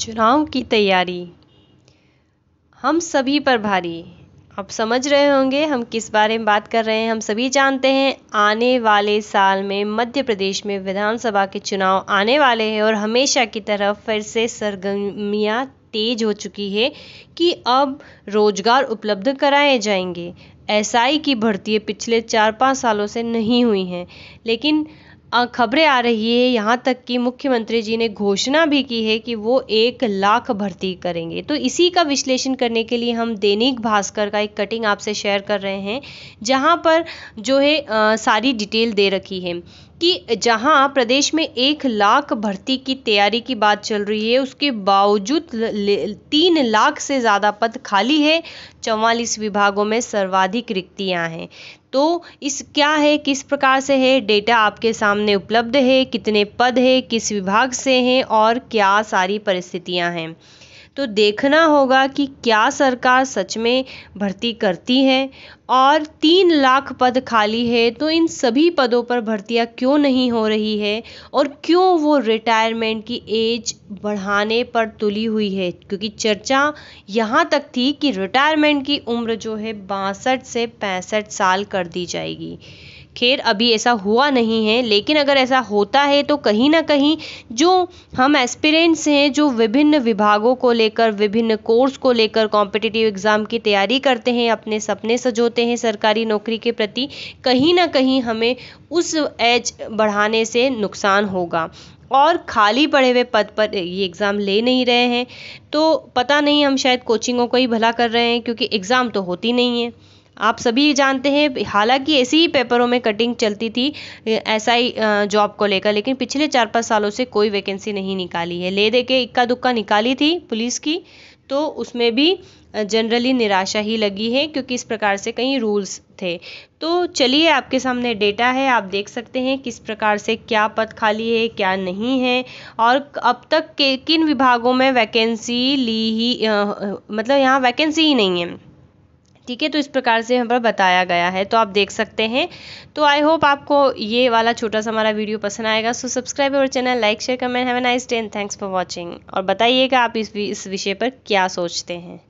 चुनाव की तैयारी हम सभी पर भारी आप समझ रहे होंगे हम किस बारे में बात कर रहे हैं हम सभी जानते हैं आने वाले साल में मध्य प्रदेश में विधानसभा के चुनाव आने वाले हैं और हमेशा की तरह फिर से सरगर्मियाँ तेज हो चुकी है कि अब रोजगार उपलब्ध कराए जाएंगे एसआई की भर्ती पिछले चार पाँच सालों से नहीं हुई हैं लेकिन खबरें आ रही है यहाँ तक कि मुख्यमंत्री जी ने घोषणा भी की है कि वो एक लाख भर्ती करेंगे तो इसी का विश्लेषण करने के लिए हम दैनिक भास्कर का एक कटिंग आपसे शेयर कर रहे हैं जहाँ पर जो है आ, सारी डिटेल दे रखी है कि जहां प्रदेश में एक लाख भर्ती की तैयारी की बात चल रही है उसके बावजूद तीन लाख से ज़्यादा पद खाली है चौवालीस विभागों में सर्वाधिक रिक्तियां हैं तो इस क्या है किस प्रकार से है डेटा आपके सामने उपलब्ध है कितने पद है किस विभाग से हैं और क्या सारी परिस्थितियां हैं तो देखना होगा कि क्या सरकार सच में भर्ती करती है और तीन लाख पद खाली है तो इन सभी पदों पर भर्तियां क्यों नहीं हो रही है और क्यों वो रिटायरमेंट की एज बढ़ाने पर तुली हुई है क्योंकि चर्चा यहाँ तक थी कि रिटायरमेंट की उम्र जो है बासठ से पैंसठ साल कर दी जाएगी खैर अभी ऐसा हुआ नहीं है लेकिन अगर ऐसा होता है तो कहीं ना कहीं जो हम एस्पिरेंट्स हैं जो विभिन्न विभागों को लेकर विभिन्न कोर्स को लेकर कॉम्पिटिटिव एग्ज़ाम की तैयारी करते हैं अपने सपने सजोते हैं सरकारी नौकरी के प्रति कहीं ना कहीं हमें उस एज बढ़ाने से नुकसान होगा और खाली पड़े हुए पद पर ये एग्ज़ाम ले नहीं रहे हैं तो पता नहीं हम शायद कोचिंगों को ही भला कर रहे हैं क्योंकि एग्ज़ाम तो होती नहीं है आप सभी जानते हैं हालांकि ऐसे ही पेपरों में कटिंग चलती थी ऐसा ही जॉब को लेकर लेकिन पिछले चार पाँच सालों से कोई वैकेंसी नहीं निकाली है ले दे के इक्का दुक्का निकाली थी पुलिस की तो उसमें भी जनरली निराशा ही लगी है क्योंकि इस प्रकार से कई रूल्स थे तो चलिए आपके सामने डेटा है आप देख सकते हैं किस प्रकार से क्या पद खाली है क्या नहीं है और अब तक के किन विभागों में वैकेंसी ली ही आ, मतलब यहाँ वैकेंसी ही नहीं है ठीक है तो इस प्रकार से यहाँ पर बताया गया है तो आप देख सकते हैं तो आई होप आपको ये वाला छोटा सा हमारा वीडियो पसंद आएगा सो सब्सक्राइब और channel like share comment have nice day and thanks for watching और बताइएगा आप इस इस विषय पर क्या सोचते हैं